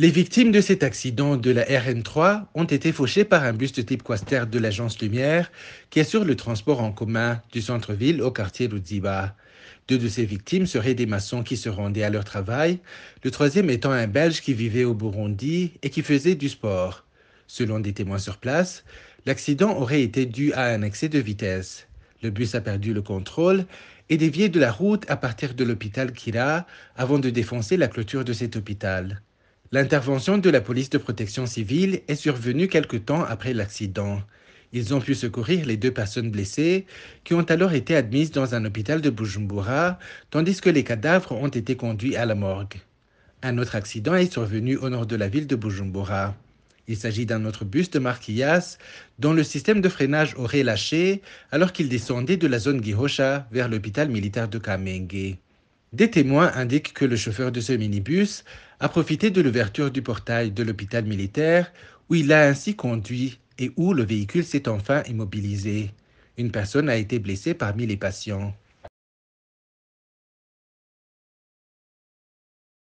Les victimes de cet accident de la RN3 ont été fauchées par un bus de type Quaster de l'agence Lumière qui assure le transport en commun du centre-ville au quartier Ludziba. Deux de ces victimes seraient des maçons qui se rendaient à leur travail, le troisième étant un Belge qui vivait au Burundi et qui faisait du sport. Selon des témoins sur place, l'accident aurait été dû à un excès de vitesse. Le bus a perdu le contrôle et dévié de la route à partir de l'hôpital Kira avant de défoncer la clôture de cet hôpital. L'intervention de la police de protection civile est survenue quelque temps après l'accident. Ils ont pu secourir les deux personnes blessées, qui ont alors été admises dans un hôpital de Bujumbura, tandis que les cadavres ont été conduits à la morgue. Un autre accident est survenu au nord de la ville de Bujumbura. Il s'agit d'un autre bus de Marquillas, dont le système de freinage aurait lâché alors qu'il descendait de la zone Gihosha vers l'hôpital militaire de Kamenge. Des témoins indiquent que le chauffeur de ce minibus a profité de l'ouverture du portail de l'hôpital militaire où il a ainsi conduit et où le véhicule s'est enfin immobilisé. Une personne a été blessée parmi les patients.